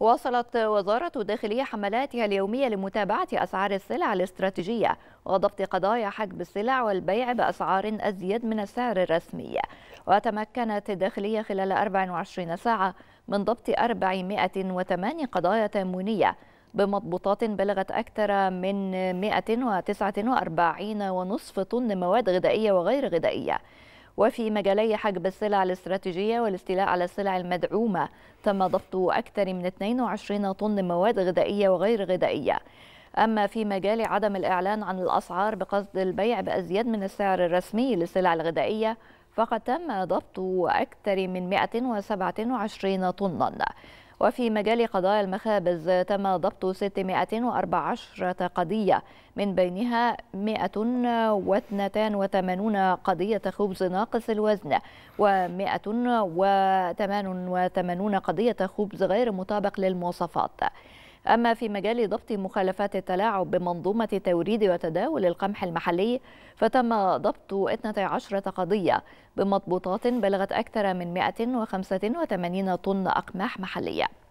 واصلت وزارة الداخلية حملاتها اليومية لمتابعة أسعار السلع الاستراتيجية وضبط قضايا حجب السلع والبيع بأسعار أزيد من السعر الرسمي وتمكنت الداخلية خلال 24 ساعة من ضبط 408 قضايا تامونية بمضبوطات بلغت أكثر من 149.5 طن مواد غذائية وغير غذائية وفي مجالي حجب السلع الاستراتيجية والاستيلاء على السلع المدعومة تم ضبط أكثر من 22 طن مواد غذائية وغير غذائية أما في مجال عدم الإعلان عن الأسعار بقصد البيع بأزيد من السعر الرسمي للسلع الغذائية فقد تم ضبط أكثر من 127 طنا وفي مجال قضايا المخابز تم ضبط 614 قضية من بينها 182 قضية خبز ناقص الوزن و188 قضية خبز غير مطابق للمواصفات أما في مجال ضبط مخالفات التلاعب بمنظومة توريد وتداول القمح المحلي فتم ضبط 12 قضية بمضبوطات بلغت أكثر من 185 طن أقماح محلية